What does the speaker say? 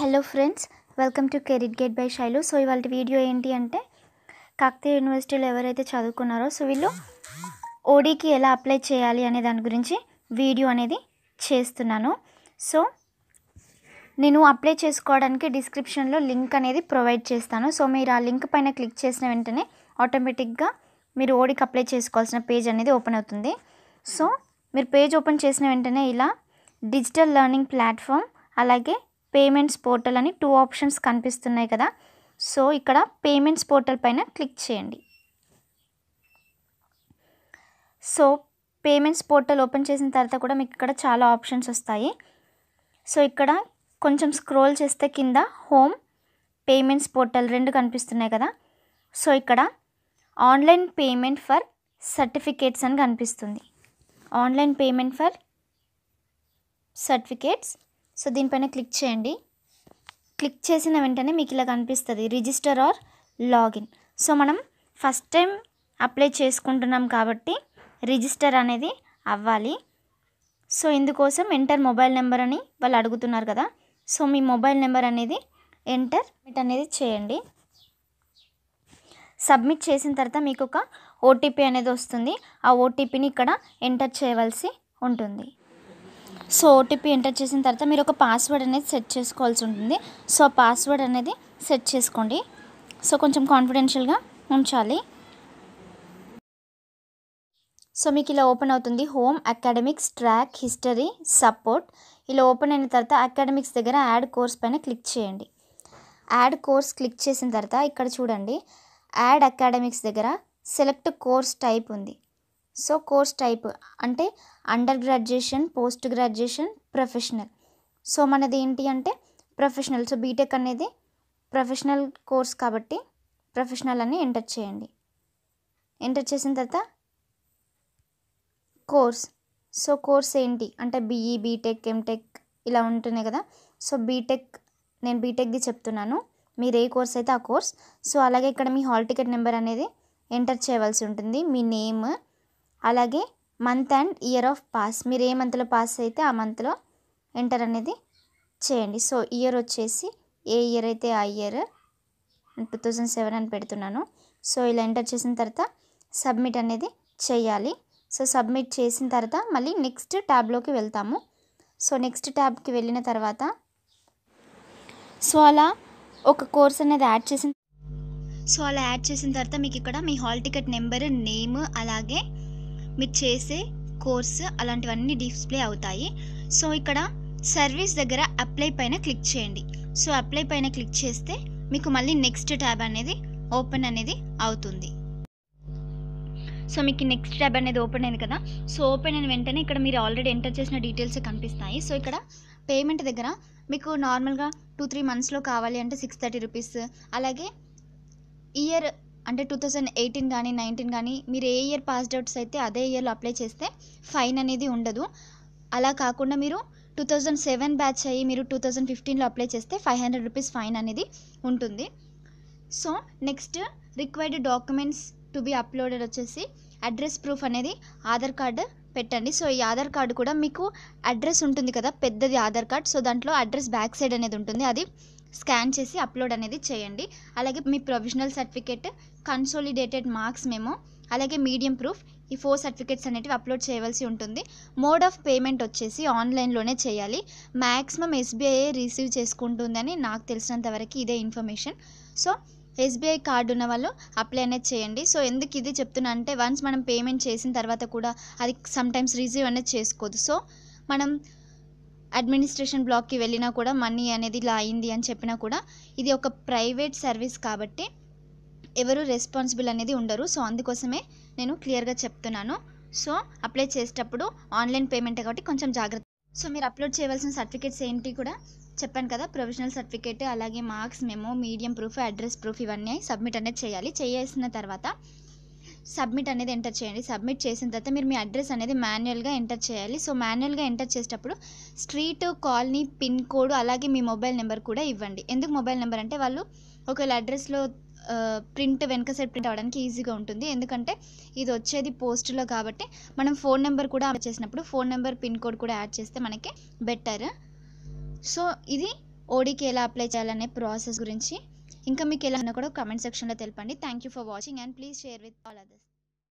hello friends welcome to career gate by Shailu so ఇవాళ video ఏంటి అంటే కాకతీయ యూనివర్సిటీలో ఎవరైతే చదువుకున్నారో సో వీళ్ళు ఓడీకి ఎలా అప్లై చేయాలి అనే దాని గురించి వీడియో అనేది చేస్తున్నాను సో నేను అప్లై చేసుకోవడానికి డిస్క్రిప్షన్లో లింక్ అనేది ప్రొవైడ్ చేస్తాను సో మీరు ఆ లింక్ పైన క్లిక్ చేసిన వెంటనే ఆటోమేటిక్గా మీరు ఓడికి అప్లై చేసుకోవాల్సిన పేజ్ అనేది ఓపెన్ అవుతుంది సో మీరు పేజ్ ఓపెన్ చేసిన వెంటనే ఇలా డిజిటల్ లెర్నింగ్ ప్లాట్ఫామ్ అలాగే పేమెంట్స్ పోర్టల్ అని టూ ఆప్షన్స్ కనిపిస్తున్నాయి కదా సో ఇక్కడ పేమెంట్స్ పోర్టల్ పైన క్లిక్ చేయండి సో పేమెంట్స్ పోర్టల్ ఓపెన్ చేసిన తర్వాత కూడా మీకు ఇక్కడ చాలా ఆప్షన్స్ వస్తాయి సో ఇక్కడ కొంచెం స్క్రోల్ చేస్తే కింద హోమ్ పేమెంట్స్ పోర్టల్ రెండు కనిపిస్తున్నాయి కదా సో ఇక్కడ ఆన్లైన్ పేమెంట్ ఫర్ సర్టిఫికేట్స్ అని కనిపిస్తుంది online payment for certificates so దీనిపైన క్లిక్ చేయండి క్లిక్ చేసిన వెంటనే మీకు ఇలా కనిపిస్తుంది రిజిస్టర్ ఆర్ లాగిన్ సో మనం ఫస్ట్ టైం అప్లై చేసుకుంటున్నాం కాబట్టి రిజిస్టర్ అనేది అవ్వాలి సో ఇందుకోసం ఎంటర్ మొబైల్ నెంబర్ అని వాళ్ళు అడుగుతున్నారు కదా సో మీ మొబైల్ నెంబర్ అనేది ఎంటర్ ఇట్ అనేది చేయండి సబ్మిట్ చేసిన తర్వాత మీకు ఒక ఓటీపీ అనేది వస్తుంది ఆ ఓటీపీని ఇక్కడ ఎంటర్ చేయవలసి ఉంటుంది సో ఓటీపీ ఎంటర్ చేసిన తర్వాత మీరు ఒక పాస్వర్డ్ అనేది సెట్ చేసుకోవాల్సి ఉంటుంది సో ఆ పాస్వర్డ్ అనేది సెట్ చేసుకోండి సో కొంచెం కాన్ఫిడెన్షియల్గా ఉంచాలి సో మీకు ఇలా ఓపెన్ అవుతుంది home academics track history support ఇలా ఓపెన్ అయిన తర్వాత అకాడమిక్స్ దగ్గర యాడ్ కోర్స్ పైన క్లిక్ చేయండి యాడ్ కోర్స్ క్లిక్ చేసిన తర్వాత ఇక్కడ చూడండి యాడ్ అకాడమిక్స్ దగ్గర సెలెక్ట్ కోర్స్ టైప్ ఉంది సో కోర్స్ టైప్ అంటే under graduation post graduation professional so మనది ఏంటి అంటే ప్రొఫెషనల్ సో బీటెక్ అనేది ప్రొఫెషనల్ కోర్స్ కాబట్టి ప్రొఫెషనల్ అని ఎంటర్ చేయండి ఎంటర్ చేసిన తర్వాత కోర్స్ సో కోర్స్ ఏంటి అంటే బీఈ బీటెక్ ఎంటెక్ ఇలా ఉంటున్నాయి కదా సో బీటెక్ నేను బీటెక్ది చెప్తున్నాను మీరు ఏ కోర్స్ అయితే ఆ కోర్స్ సో అలాగే ఇక్కడ మీ హాల్ టికెట్ నెంబర్ అనేది ఎంటర్ చేయవలసి ఉంటుంది మీ నేమ్ అలాగే month and year of pass మీరు ఏ మంత్లో పాస్ అయితే ఆ మంత్లో ఎంటర్ అనేది చేయండి సో ఇయర్ వచ్చేసి ఏ ఇయర్ అయితే ఆ ఇయర్ టూ థౌజండ్ సెవెన్ అని పెడుతున్నాను సో ఇలా ఎంటర్ చేసిన తర్వాత సబ్మిట్ అనేది చేయాలి సో సబ్మిట్ చేసిన తర్వాత మళ్ళీ నెక్స్ట్ ట్యాబ్లోకి వెళ్తాము సో నెక్స్ట్ ట్యాబ్కి వెళ్ళిన తర్వాత సో అలా ఒక కోర్స్ అనేది యాడ్ చేసిన సో అలా యాడ్ చేసిన తర్వాత మీకు ఇక్కడ మీ హాల్ టికెట్ నెంబర్ నేమ్ అలాగే మీరు చేసే కోర్సు అలాంటివన్నీ డిస్ప్లే అవుతాయి సో ఇక్కడ సర్వీస్ దగ్గర అప్లై పైన క్లిక్ చేయండి సో అప్లై పైన క్లిక్ చేస్తే మీకు మళ్ళీ నెక్స్ట్ ట్యాబ్ అనేది ఓపెన్ అనేది అవుతుంది సో మీకు నెక్స్ట్ ట్యాబ్ అనేది ఓపెన్ అయింది కదా సో ఓపెన్ అయిన వెంటనే ఇక్కడ మీరు ఆల్రెడీ ఎంటర్ చేసిన డీటెయిల్స్ కనిపిస్తాయి సో ఇక్కడ పేమెంట్ దగ్గర మీకు నార్మల్గా టూ త్రీ మంత్స్లో కావాలి అంటే సిక్స్ థర్టీ రూపీస్ అలాగే ఇయర్ అంటే టూ థౌజండ్ ఎయిటీన్ కానీ నైన్టీన్ కానీ మీరు ఏ ఇయర్ పాస్డ్ అవుట్స్ అయితే అదే ఇయర్లో అప్లై చేస్తే ఫైన్ అనేది ఉండదు అలా కాకుండా మీరు టూ థౌజండ్ సెవెన్ బ్యాచ్ అయ్యి మీరు టూ థౌజండ్ ఫిఫ్టీన్లో అప్లై చేస్తే ఫైవ్ హండ్రెడ్ రూపీస్ ఫైన్ అనేది ఉంటుంది so next required documents to be uploaded వచ్చేసి అడ్రస్ ప్రూఫ్ అనేది ఆధార్ కార్డు పెట్టండి సో ఈ ఆధార్ కార్డు కూడా మీకు అడ్రస్ ఉంటుంది కదా పెద్దది ఆధార్ కార్డ్ సో దాంట్లో అడ్రస్ బ్యాక్ సైడ్ అనేది ఉంటుంది అది స్కాన్ చేసి అప్లోడ్ అనేది చేయండి అలాగే మీ provisional certificate consolidated marks memo అలాగే మీడియం ప్రూఫ్ ఈ ఫోర్ సర్టిఫికేట్స్ అనేటివి అప్లోడ్ చేయవలసి ఉంటుంది మోడ్ ఆఫ్ పేమెంట్ వచ్చేసి ఆన్లైన్లోనే చేయాలి మ్యాక్సిమం ఎస్బీఐ రిసీవ్ చేసుకుంటుందని నాకు తెలిసినంత వరకు ఇదే ఇన్ఫర్మేషన్ సో ఎస్బీఐ కార్డు ఉన్న వాళ్ళు అప్లై అనేది చేయండి సో ఎందుకు ఇది చెప్తున్నా అంటే వన్స్ మనం పేమెంట్ చేసిన తర్వాత కూడా అది సమ్టైమ్స్ రిసీవ్ అనేది చేసుకోదు సో మనం అడ్మినిస్ట్రేషన్ బ్లాక్కి వెళ్ళినా కూడా మనీ అనేది ఇలా అయింది అని చెప్పినా కూడా ఇది ఒక ప్రైవేట్ సర్వీస్ కాబట్టి ఎవరు రెస్పాన్సిబుల్ అనేది ఉండరు సో అందుకోసమే నేను క్లియర్గా చెప్తున్నాను సో అప్లై చేసేటప్పుడు ఆన్లైన్ పేమెంట్ కాబట్టి కొంచెం జాగ్రత్త సో మీరు అప్లోడ్ చేయవలసిన సర్టిఫికేట్స్ ఏంటి కూడా చెప్పాను కదా ప్రొవిజనల్ సర్టిఫికేట్ అలాగే marks memo medium proof address proof ఇవన్నీ సబ్మిట్ అనేది చేయాలి చేసిన తర్వాత సబ్మిట్ అనేది ఎంటర్ చేయండి సబ్మిట్ చేసిన తర్వాత మీరు మీ అడ్రస్ అనేది మాన్యువల్గా ఎంటర్ చేయాలి సో మాన్యువల్గా ఎంటర్ చేసేటప్పుడు స్ట్రీట్ కాలనీ పిన్ కోడ్ అలాగే మీ మొబైల్ నెంబర్ కూడా ఇవ్వండి ఎందుకు మొబైల్ నెంబర్ అంటే వాళ్ళు ఒకవేళ అడ్రస్లో ప్రింట్ వెనక సైడ్ ప్రింట్ అవ్వడానికి ఈజీగా ఉంటుంది ఎందుకంటే ఇది వచ్చేది పోస్టులో కాబట్టి మనం ఫోన్ నెంబర్ కూడా యాడ్ చేసినప్పుడు ఫోన్ నెంబర్ పిన్ కోడ్ కూడా యాడ్ చేస్తే మనకి బెటర్ సో ఇది ఓడికి ఎలా అప్లై చేయాలనే ప్రాసెస్ గురించి ఇంకా మీకు ఎలా అన్నా కూడా కామెంట్ సెక్షన్లో తెలపండి thank you for watching and please share with all others